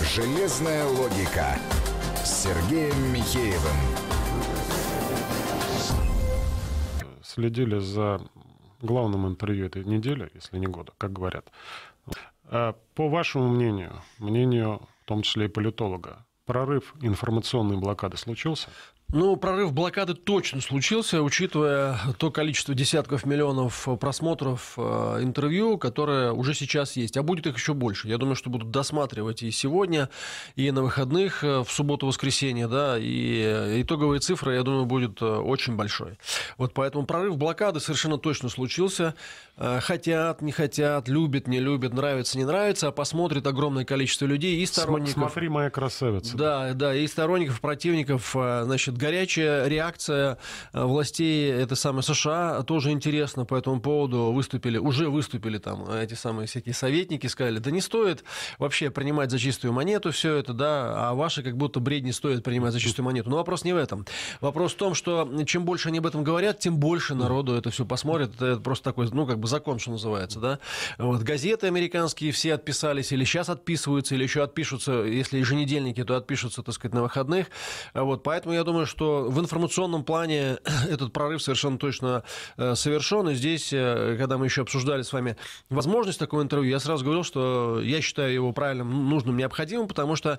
Железная логика с Сергеем Михеевым. Следили за главным интервью этой недели, если не года, как говорят. А, по вашему мнению, мнению в том числе и политолога, прорыв информационной блокады случился? Ну, прорыв блокады точно случился, учитывая то количество десятков миллионов э, просмотров э, интервью, которое уже сейчас есть. А будет их еще больше. Я думаю, что будут досматривать и сегодня, и на выходных, э, в субботу-воскресенье, да, и э, итоговые цифры, я думаю, будет очень большой. Вот поэтому прорыв блокады совершенно точно случился. Э, хотят, не хотят, любят, не любят, нравится, не нравится, а посмотрит огромное количество людей и сторонников. Смотри, моя красавица. Да, да, и сторонников, противников, значит, происходит. Горячая реакция э, властей, это самое США, тоже интересно по этому поводу. Выступили, уже выступили там э, эти самые всякие советники, сказали, да не стоит вообще принимать за чистую монету все это, да, а ваши как будто бред не стоит принимать за чистую монету. Но вопрос не в этом. Вопрос в том, что чем больше они об этом говорят, тем больше народу это все посмотрит. Это просто такой, ну, как бы закон, что называется, да. Вот газеты американские все отписались или сейчас отписываются, или еще отпишутся, если еженедельники, то отпишутся, так сказать, на выходных. Вот, поэтому я думаю, что в информационном плане этот прорыв совершенно точно э, совершен. И здесь, э, когда мы еще обсуждали с вами возможность такого интервью, я сразу говорил, что я считаю его правильным, нужным, необходимым, потому что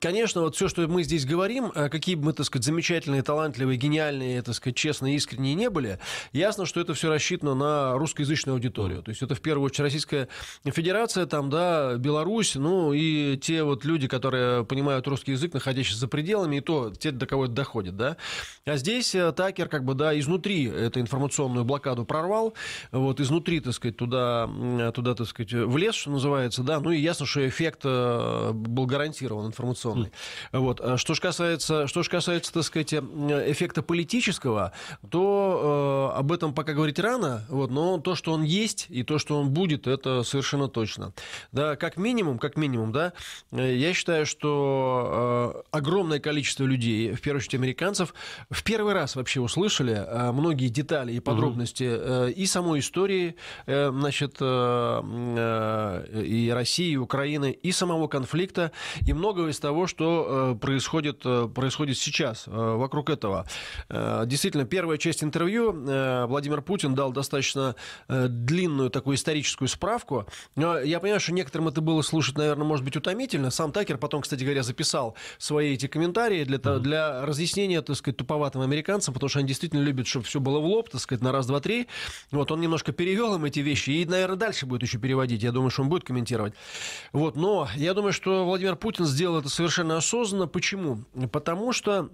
конечно, вот все, что мы здесь говорим, э, какие бы мы, так сказать, замечательные, талантливые, гениальные, так сказать, честные, искренние не были, ясно, что это все рассчитано на русскоязычную аудиторию. То есть это в первую очередь Российская Федерация, там, да, Беларусь, ну и те вот люди, которые понимают русский язык, находящиеся за пределами, и то, те, до кого это доходит, да. А здесь э, Такер, как бы, да, изнутри эту информационную блокаду прорвал, вот изнутри, так сказать, туда, туда, так сказать, влез, что называется, да, ну и ясно, что эффект э, был гарантирован информационный информационной. Mm. Вот. А что же касается, что же касается, так сказать, э, эффекта политического, то э, об этом пока говорить рано, вот, но то, что он есть и то, что он будет, это совершенно точно. Да, как минимум, как минимум, да, э, я считаю, что э, огромное количество людей, в первую очередь американцев, в первый раз вообще услышали э, многие детали и подробности э, и самой истории, э, значит, э, э, и России, и Украины, и самого конфликта, и многого из того, того, что э, происходит, э, происходит сейчас э, вокруг этого. Действительно, первая часть интервью Владимир Путин дал достаточно длинную такую историческую справку. Но я понимаю, что некоторым это было слушать, наверное, может быть, утомительно. Сам Такер потом, кстати говоря, записал свои эти комментарии для, для разъяснения, так сказать, туповатым американцам, потому что они действительно любят, чтобы все было в лоб, так сказать, на раз, два, три. Вот он немножко перевел им эти вещи и, наверное, дальше будет еще переводить. Я думаю, что он будет комментировать. Вот, но я думаю, что Владимир Путин сделал это совершенно совершенно осознанно. Почему? Потому что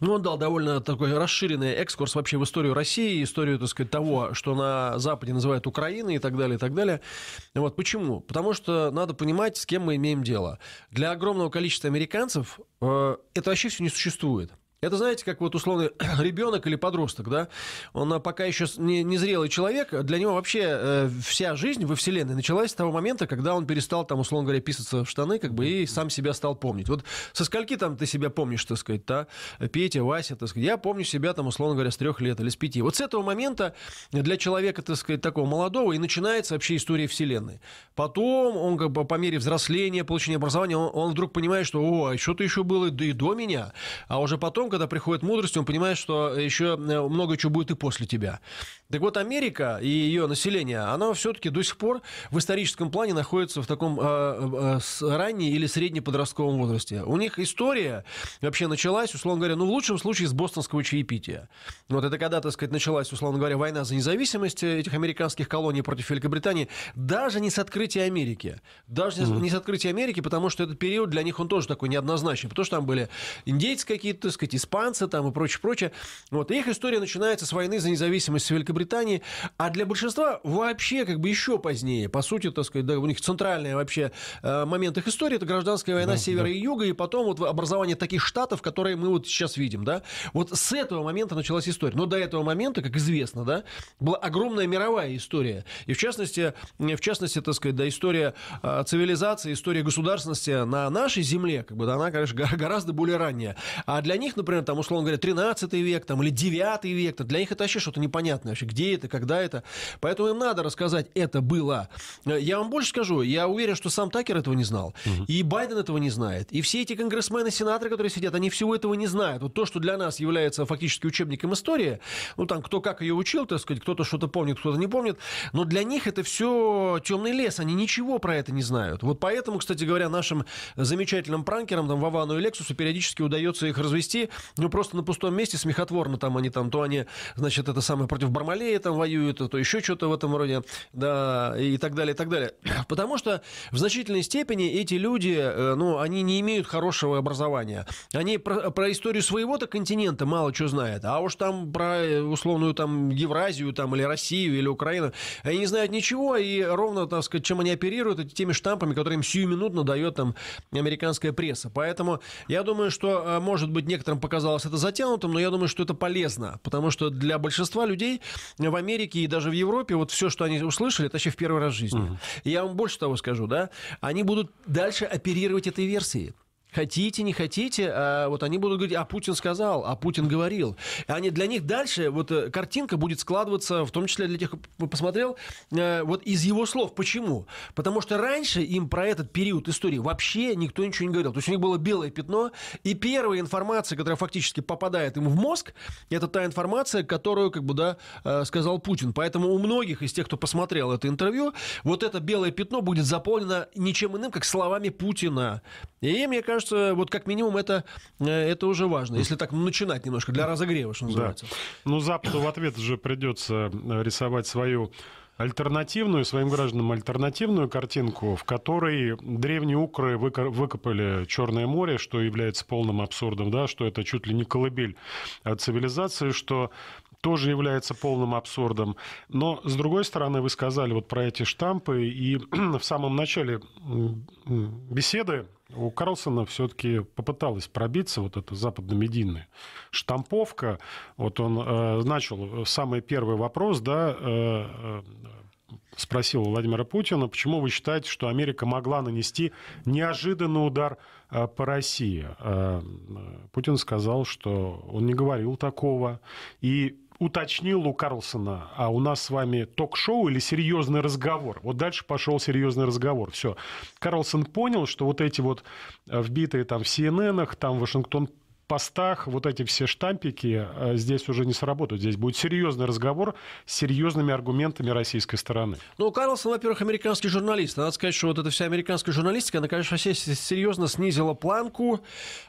ну, он дал довольно такой расширенный экскурс вообще в историю России, историю, так сказать, того, что на Западе называют Украиной и так далее, и так далее. Вот почему? Потому что надо понимать, с кем мы имеем дело. Для огромного количества американцев э, это вообще все не существует. Это, знаете, как вот условно ребенок или подросток, да? Он а, пока еще не, не зрелый человек, для него вообще э, вся жизнь во Вселенной началась с того момента, когда он перестал, там, условно говоря, писаться в штаны, как бы, и сам себя стал помнить. Вот со скольки там ты себя помнишь, так сказать, да? Петя, Вася, так сказать. Я помню себя, там, условно говоря, с трех лет или с пяти. Вот с этого момента для человека, так сказать, такого молодого и начинается вообще история Вселенной. Потом он, как бы, по мере взросления, получения образования, он, он вдруг понимает, что, о, а что-то еще было да и до меня. А уже потом когда приходит мудрость, он понимает, что э, еще э, много чего будет и после тебя. Так вот, Америка и ее население, оно все-таки до сих пор в историческом плане находится в таком э, э, э ранней или среднеподростковом возрасте. У них история вообще началась, условно говоря, ну, в лучшем случае, с бостонского чаепития. Вот это когда, так сказать, началась, условно говоря, война за независимость этих американских колоний против Великобритании, даже не с открытия Америки. Даже mm-hmm. не с открытия Америки, потому что этот период для них, он тоже такой неоднозначный, потому что там были индейцы какие-то, так сказать, испанцы там и прочее, прочее. Вот. И их история начинается с войны за независимость Великобритании, а для большинства вообще как бы еще позднее. По сути, так сказать, да, у них центральный вообще э, момент их истории – это гражданская война да, севера да. и юга, и потом вот образование таких штатов, которые мы вот сейчас видим, да. Вот с этого момента началась история. Но до этого момента, как известно, да, была огромная мировая история. И в частности, э, в частности, так сказать, да, история э, цивилизации, история государственности на нашей земле, как бы, да, она, конечно, гораздо более ранняя. А для них, например, например, там, условно говоря, 13 век там, или 9 век, то для них это вообще что-то непонятное вообще, где это, когда это. Поэтому им надо рассказать, это было. Э, я вам больше скажу, я уверен, что сам Такер этого не знал, угу. и Байден этого не знает, и все эти конгрессмены, сенаторы, которые сидят, они всего этого не знают. Вот то, что для нас является фактически учебником истории, ну, там, кто как ее учил, так сказать, кто-то что-то помнит, кто-то не помнит, но для них это все темный лес, они ничего про это не знают. Вот поэтому, кстати говоря, нашим замечательным пранкерам, там, Вовану и Лексусу периодически удается их развести ну, просто на пустом месте, смехотворно там они там, то они, значит, это самое против Бармалея там воюют, а то еще что-то в этом роде, да, и так далее, и так далее. Потому что в значительной степени эти люди, э, ну, они не имеют хорошего образования. Они про, про историю своего-то континента мало что знают, а уж там про э, условную там Евразию там или Россию или Украину, они не знают ничего, и ровно, так сказать, чем они оперируют, теми штампами, которые им сиюминутно дает там американская пресса. Поэтому я думаю, что, э, может быть, некоторым поколениям показалось это затянутым, но я думаю, что это полезно, потому что для большинства людей в Америке и даже в Европе вот все, что они услышали, это вообще в первый раз в жизни. Угу. И я вам больше того скажу, да, они будут дальше оперировать этой версией. Хотите, не хотите, а вот они будут говорить, а Путин сказал, а Путин говорил. и Они для них дальше, вот э, картинка будет складываться, в том числе для тех, кто посмотрел, э, вот из его слов. Почему? Потому что раньше им про этот период истории вообще никто ничего не говорил. То есть у них было белое пятно, и первая информация, которая фактически попадает им в мозг, это та информация, которую, как бы, да, э, сказал Путин. Поэтому у многих из тех, кто посмотрел это интервью, вот это белое пятно будет заполнено ничем иным, как словами Путина. И мне кажется, вот как минимум это, э, это уже важно, если так начинать немножко, для разогрева, что называется. Да. Ну, Западу в ответ же придется э, рисовать свою альтернативную, своим гражданам альтернативную картинку, в которой древние укры выкопали Черное море, что является полным абсурдом, да, что это чуть ли не колыбель цивилизации, что тоже является полным абсурдом. Но, с другой стороны, вы сказали вот про эти штампы, и в самом начале беседы у Карлсона все-таки попыталась пробиться вот эта западно-медийная штамповка. Вот он э, начал самый первый вопрос, да, э, э спросил Владимира Путина, почему вы считаете, что Америка могла нанести неожиданный удар э, по России? Э, Путин сказал, что он не говорил такого. И уточнил у Карлсона, а у нас с вами ток-шоу или серьезный разговор? Вот дальше пошел серьезный разговор. Все. Карлсон понял, что вот эти вот э, вбитые там в CNN, там в Вашингтон постах вот эти все штампики э, здесь уже не сработают. Здесь будет серьезный разговор с серьезными аргументами российской стороны. Ну, Карлсон, во-первых, американский журналист. Надо сказать, что вот эта вся американская журналистика, она, конечно, серьезно снизила планку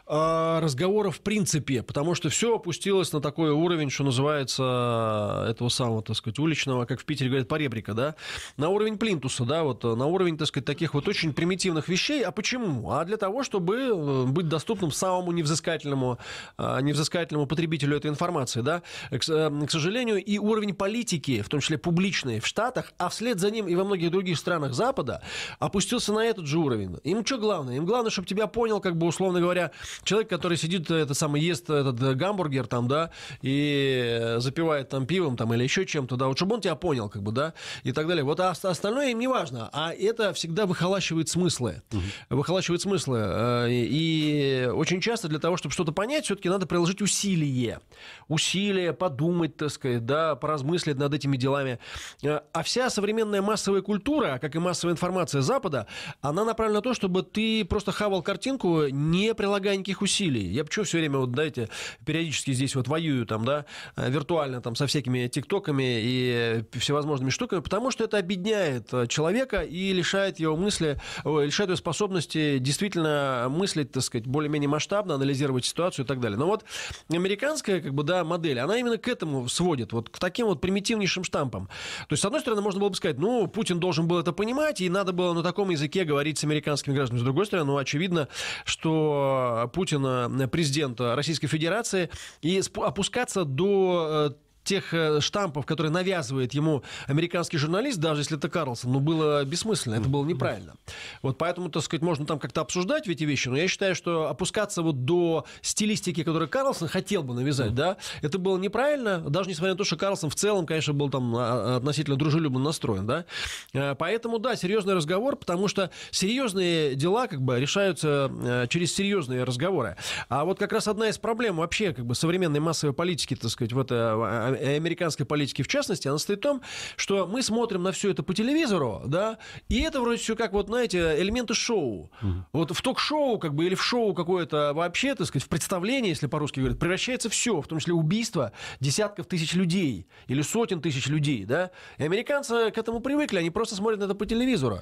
э, разговора в принципе, потому что все опустилось на такой уровень, что называется, этого самого, так сказать, уличного, как в Питере говорят, поребрика, да, на уровень плинтуса, да, вот на уровень, так сказать, таких вот очень примитивных вещей. А почему? А для того, чтобы э, быть доступным самому невзыскательному Э, невзыскательному, потребителю этой информации, да, э, к, э, к сожалению, и уровень политики, в том числе публичной, в Штатах, а вслед за ним и во многих других странах Запада, опустился на этот же уровень. Им что главное? Им главное, чтобы тебя понял, как бы, условно говоря, человек, который сидит, это самый, ест этот гамбургер там, да, и запивает там пивом там или еще чем-то, да, вот чтобы он тебя понял, как бы, да, и так далее. Вот а остальное им не важно, а это всегда выхолащивает смыслы. Угу. Выхолащивает смыслы. И очень часто для того, чтобы что-то понять, все-таки надо приложить усилие. Усилие, подумать, так сказать, да, поразмыслить над этими делами. Э, а вся современная массовая культура, как и массовая информация Запада, она направлена на то, чтобы ты просто хавал картинку, не прилагая никаких усилий. Я почему все время, вот, знаете, периодически здесь вот воюю там, да, э, виртуально там со всякими тиктоками и всевозможными штуками, потому что это обедняет э, человека и лишает его мысли, лишает его способности действительно мыслить, так сказать, более-менее масштабно, анализировать ситуацию ситуацию и так далее. Но вот американская, как бы, да, модель, она именно к этому сводит, вот к таким вот примитивнейшим штампам. То есть, с одной стороны, можно было бы сказать, ну, Путин должен был это понимать, и надо было на таком языке говорить с американскими гражданами. С другой стороны, ну, очевидно, что Путин, президента Российской Федерации, и опускаться до э, тех э, штампов, которые навязывает ему американский журналист, даже если это Карлсон, ну, было бессмысленно, это было неправильно. Вот поэтому, так сказать, можно там как-то обсуждать эти вещи, но я считаю, что опускаться вот до стилистики, которую Карлсон хотел бы навязать, да, это было неправильно, даже несмотря на то, что Карлсон в целом, конечно, был там а, а, относительно дружелюбно настроен, да. Э, поэтому, да, серьезный разговор, потому что серьезные дела как бы решаются э, через серьезные разговоры. А вот как раз одна из проблем вообще как бы современной массовой политики, так сказать, в это а, Э, американской политики в частности, она стоит в том, что мы смотрим на все это по телевизору, да, и это вроде все как вот, знаете, элементы шоу. Вот в ток-шоу как бы или в шоу какое-то вообще, так сказать, в представлении, если по-русски говорят, превращается все, в том числе убийство десятков тысяч людей или сотен тысяч людей, да. И американцы к этому привыкли, они просто смотрят на это по телевизору.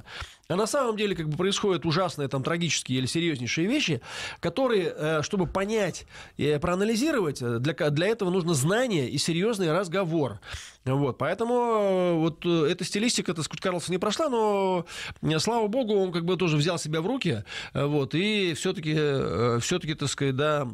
А на самом деле как бы происходят ужасные там трагические или серьезнейшие вещи, которые, э, чтобы понять и проанализировать, э, для, для этого нужно знание и серьезное серьезный разговор. Вот, поэтому э, вот э, эта стилистика, так сказать, Карлсон не прошла, но э, слава богу, он как бы тоже взял себя в руки, вот, и все-таки, все-таки, так сказать, да,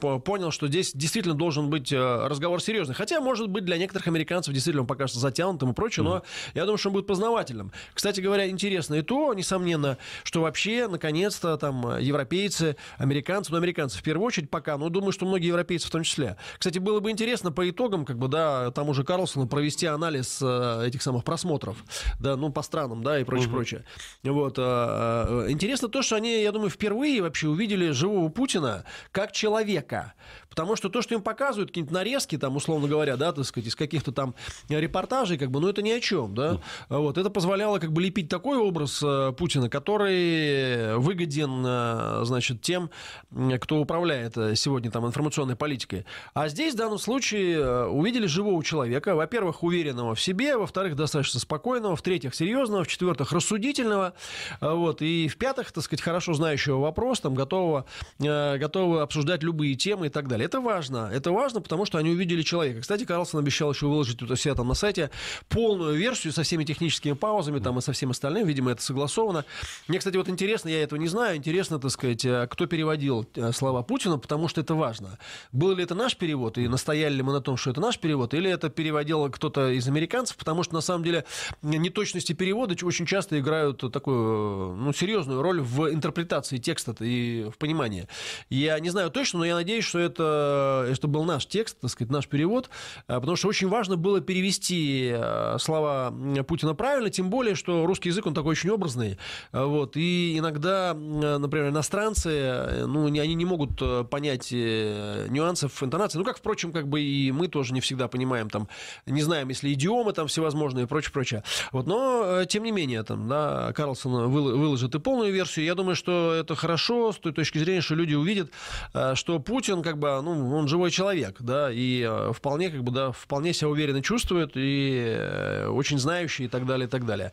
понял, что здесь действительно должен быть разговор серьезный. Хотя, может быть, для некоторых американцев действительно он покажется затянутым и прочее, но я думаю, что он будет познавательным. Кстати говоря, интересно и то, несомненно, что вообще, наконец-то, там, европейцы, американцы, ну, американцы в первую очередь пока, но думаю, что многие европейцы в том числе. Кстати, было бы интересно по итогам, как бы, да, тому же Карлсону Карлсону провести анализ э, этих самых просмотров, да, ну, по странам, да, и прочее, угу. прочее. Вот. А, э, интересно то, что они, я думаю, впервые вообще увидели живого Путина как человека. Потому что то, что им показывают, какие то нарезки, там, условно говоря, да, так сказать, из каких-то там репортажей, как бы, ну, это ни о чем, да. Ну. Вот. Это позволяло как бы лепить такой образ э, Путина, который выгоден, значит, тем, кто управляет сегодня там информационной политикой. А здесь, в данном случае, увидели живого человека, во-первых, уверенного в себе, во-вторых, достаточно спокойного, в-третьих, серьезного, в-четвертых, рассудительного, а, вот, и в-пятых, так сказать, хорошо знающего вопрос, там, готового, э, готового обсуждать любые темы и так далее. Это важно, это важно, потому что они увидели человека. Кстати, Карлсон обещал еще выложить у себя там на сайте полную версию со всеми техническими паузами там и со всем остальным, видимо, это согласовано. Мне, кстати, вот интересно, я этого не знаю, интересно, так сказать, э, кто переводил э, слова Путина, потому что это важно. Был ли это наш перевод, и настояли ли мы на том, что это наш перевод, или это перевод проделал кто-то из американцев, потому что, на самом деле, неточности перевода очень часто играют такую, ну, серьезную роль в интерпретации текста и в понимании. Я не знаю точно, но я надеюсь, что это, это был наш текст, так сказать, наш перевод, а, потому что очень важно было перевести а, слова Путина правильно, тем более, что русский язык, он такой очень образный, а, вот, и иногда, например, иностранцы, ну, они не могут понять э, нюансов интонации, ну, как, впрочем, как бы и мы тоже не всегда понимаем там не знаем, если идиомы там всевозможные и прочее, прочее. Вот, но, э, тем не менее, там, да, Карлсон выложит и полную версию. Я думаю, что это хорошо с той точки зрения, что люди увидят, э, что Путин, как бы, ну, он живой человек, да, и э, вполне, как бы, да, вполне себя уверенно чувствует и очень знающий и так далее, и так далее.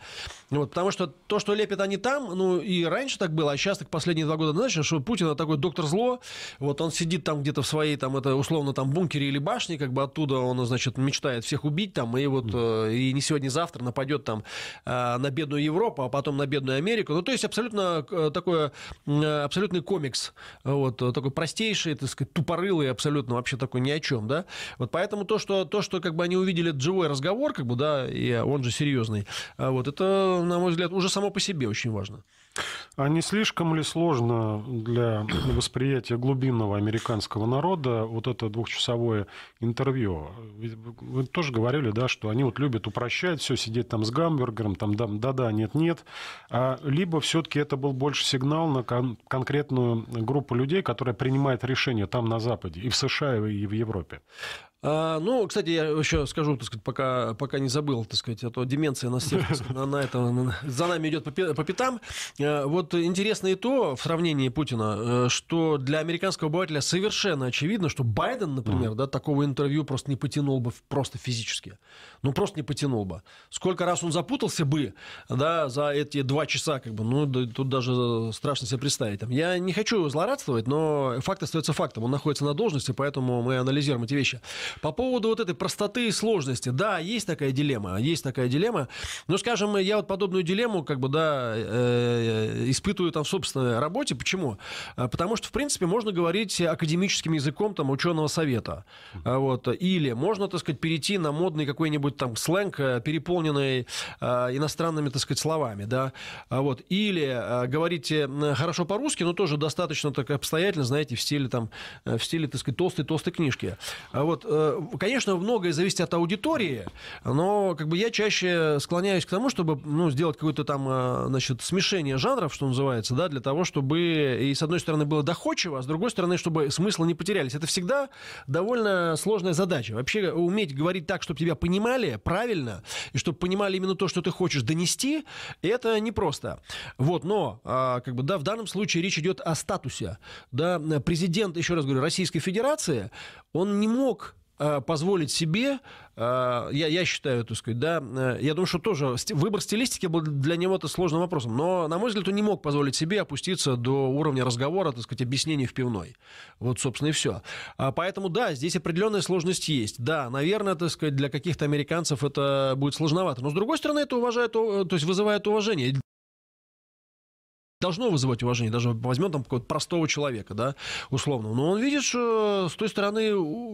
Вот, потому что то, что лепят они там, ну, и раньше так было, а сейчас так последние два года, знаешь, что Путин такой доктор зло, вот он сидит там где-то в своей, там, это условно, там, бункере или башне, как бы оттуда он, значит, мечтает все всех убить там, и вот э, и не сегодня-завтра нападет там э, на бедную Европу, а потом на бедную Америку. Ну, то есть абсолютно э, такой, абсолютный комикс, вот, такой простейший, так сказать, тупорылый абсолютно, вообще такой ни о чем, да. Вот поэтому то, что, то, что как бы они увидели этот живой разговор, как бы, да, и он же серьезный, а вот, это, на мой взгляд, уже само по себе очень важно. А не слишком ли сложно для восприятия глубинного американского народа вот это двухчасовое интервью? Вы тоже говорили, да, что они вот любят упрощать все, сидеть там с гамбургером, там да-да, нет-нет. А либо все-таки это был больше сигнал на кон- конкретную группу людей, которая принимает решения там на Западе, и в США, и в Европе? А, ну, кстати, я еще скажу, так сказать, пока, пока не забыл, так сказать, а то деменция нас всех, на, на это, на, за нами идет по, по пятам. А, вот интересно и то в сравнении Путина, э, что для американского обывателя совершенно очевидно, что Байден, например, mm. да, такого интервью просто не потянул бы просто физически. Ну, просто не потянул бы. Сколько раз он запутался бы, да, за эти два часа, как бы, ну, да, тут даже э, страшно себе представить. Там, я не хочу злорадствовать, но факт остается фактом. Он находится на должности, поэтому мы анализируем эти вещи. По поводу вот этой простоты и сложности. Да, есть такая дилемма, есть такая дилемма. Но, скажем, я вот подобную дилемму, как бы, да, э, испытываю там в собственной работе. Почему? А, потому что, в принципе, можно говорить академическим языком там ученого совета. А, вот. Или можно, так сказать, перейти на модный какой-нибудь там сленг, э, переполненный а, иностранными, так сказать, словами, да. Вот. Или э, говорите э, хорошо по-русски, но тоже достаточно так обстоятельно, знаете, в стиле там, в стиле, так сказать, толстой-толстой книжки. Вот. Э, конечно, многое зависит от аудитории, но как бы я чаще склоняюсь к тому, чтобы ну, сделать какое-то там э, значит, смешение жанров, что называется, да, для того, чтобы и с одной стороны было доходчиво, а с другой стороны, чтобы смысла не потерялись. Это всегда довольно сложная задача. Вообще уметь говорить так, чтобы тебя понимали правильно, и чтобы понимали именно то, что ты хочешь донести, это непросто. Вот, но а, как бы, да, в данном случае речь идет о статусе. Да, президент, еще раз говорю, Российской Федерации, он не мог Э, позволить себе, э, я, я считаю, так сказать, да, э, я думаю, что тоже выбор стилистики был для него то сложным вопросом, но, на мой взгляд, он не мог позволить себе опуститься до уровня разговора, так сказать, объяснений в пивной. Вот, собственно, и все. А, поэтому, да, здесь определенная сложность есть. Да, наверное, так сказать, для каких-то американцев это будет сложновато. Но, с другой стороны, это уважает, то есть вызывает уважение должно вызывать уважение, даже возьмем там какого-то простого человека, да, условно. Но он видит, что с той стороны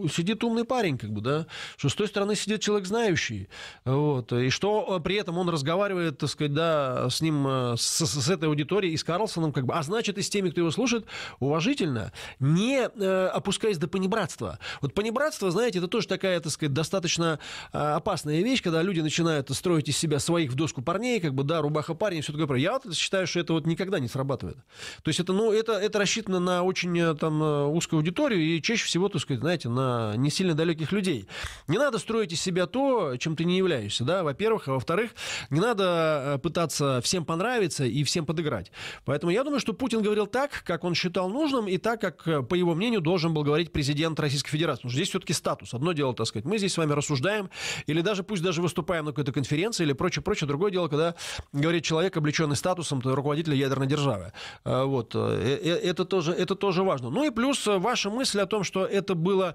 сидит умный парень, как бы, да, что с той стороны сидит человек знающий, вот, и что э, при этом он разговаривает, так сказать, да, с ним, э, с, с этой аудиторией и с Карлсоном, как бы, а значит, и с теми, кто его слушает, уважительно, не э, опускаясь до понебратства. Вот понебратство, знаете, это тоже такая, так сказать, достаточно э, опасная вещь, когда люди начинают строить из себя своих в доску парней, как бы, да, рубаха парень и все такое. Я вот считаю, что это вот никогда не срабатывает. То есть это, ну, это, это рассчитано на очень э, там, э, узкую аудиторию и чаще всего, так сказать, знаете, на не сильно далеких людей. Не надо строить из себя то, чем ты не являешься, да, во-первых. А во-вторых, не надо э, пытаться всем понравиться и всем подыграть. Поэтому я думаю, что Путин говорил так, как он считал нужным, и так, как, по его мнению, должен был говорить президент Российской Федерации. Потому что здесь все-таки статус. Одно дело, так сказать, мы здесь с вами рассуждаем, или даже пусть даже выступаем на какой-то конференции или прочее, прочее. Другое дело, когда говорит человек, облеченный статусом руководитель ядерной державы. Э, вот. Э, э, это тоже, это тоже важно. Ну и плюс ваша мысль о том, что это было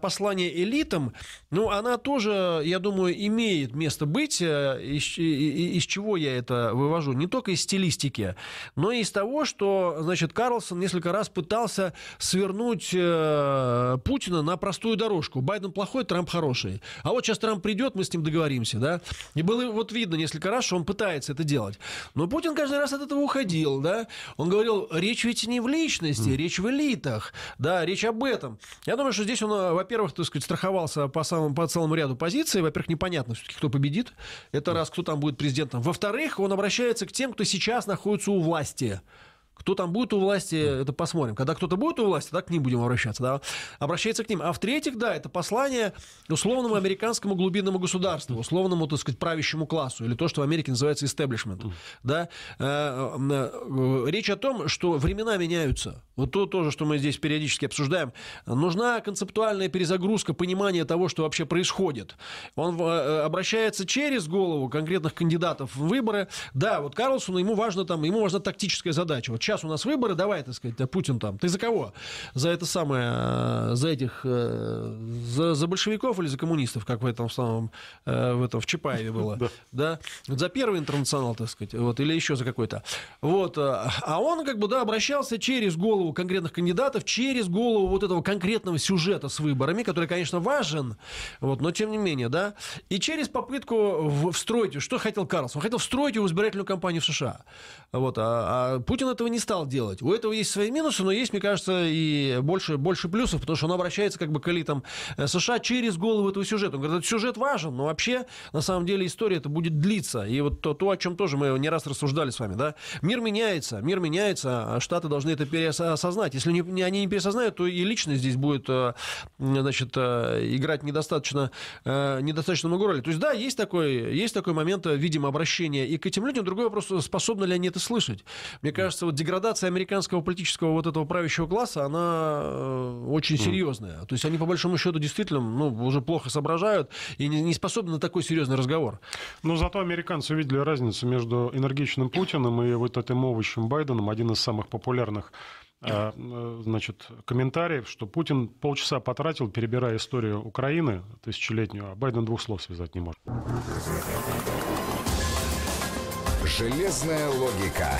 послание элитам, ну, она тоже, я думаю, имеет место быть. Из, из чего я это вывожу? Не только из стилистики, но и из того, что, значит, Карлсон несколько раз пытался свернуть Путина на простую дорожку. Байден плохой, Трамп хороший. А вот сейчас Трамп придет, мы с ним договоримся, да? И было вот видно несколько раз, что он пытается это делать. Но Путин каждый раз от этого уходил приводил, да, он говорил, речь ведь не в личности, речь в элитах, да, речь об этом. Я думаю, что здесь он, э, во-первых, так сказать, страховался по, самым, по целому ряду позиций. Во-первых, непонятно все-таки, кто победит. Это раз, кто там будет президентом. Во-вторых, он обращается к тем, кто сейчас находится у власти. Кто там будет у власти, хм. это посмотрим. Когда кто-то будет у власти, так к ним будем обращаться. Да? Обращается к ним. А в-третьих, да, это послание условному американскому глубинному государству, условному, так сказать, правящему классу, или то, что в Америке называется истеблишмент. Хм. Да? Э, э, э, речь о том, что времена меняются. Вот то тоже, что мы здесь периодически обсуждаем. Нужна концептуальная перезагрузка понимания того, что вообще происходит. Он обращается через голову конкретных кандидатов в выборы. Да, вот Карлсону ему важно там, ему важна тактическая задача. Вот сейчас у нас выборы, давай, так сказать, да, Путин там, ты за кого? За это самое, э, за этих, э, за, за большевиков или за коммунистов, как в этом самом, э, в этом, в Чапаеве было, да? За первый интернационал, так сказать, вот, или еще за какой-то. Вот, а он как бы, да, обращался через голову конкретных кандидатов, через голову вот этого конкретного сюжета с выборами, который, конечно, важен, вот, но тем не менее, да, и через попытку встроить, что хотел Карлсон? Он хотел встроить его избирательную кампанию в США. Вот, а, а Путин этого не не стал делать. У этого есть свои минусы, но есть, мне кажется, и больше, больше плюсов, потому что он обращается как бы к элитам э, США через голову этого сюжета. Он говорит, этот сюжет важен, но вообще, на самом деле, история это будет длиться. И вот то, то, о чем тоже мы не раз рассуждали с вами, да, мир меняется, мир меняется, а Штаты должны это переосознать. Если не, они не пересознают, то и личность здесь будет, э, значит, э, играть недостаточно, недостаточно много роли. То есть, да, есть такой, есть такой момент, видимо, обращения и к этим людям. Другой вопрос, способны ли они это слышать. Мне кажется, вот деградация американского политического вот этого правящего класса, она э, очень серьезная. То есть они, по большому счету, действительно ну, уже плохо соображают и не, не способны на такой серьезный разговор. Но зато американцы увидели разницу между энергичным Путиным и вот этим овощем Байденом, один из самых популярных э, э, значит, комментариев, что Путин полчаса потратил, перебирая историю Украины тысячелетнюю, а Байден двух слов связать не может. Железная логика.